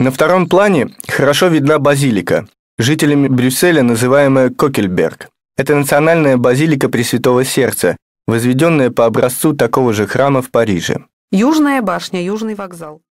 На втором плане хорошо видна базилика, жителями Брюсселя называемая Кокельберг. Это национальная базилика Пресвятого Сердца, возведенная по образцу такого же храма в Париже. Южная башня, Южный вокзал.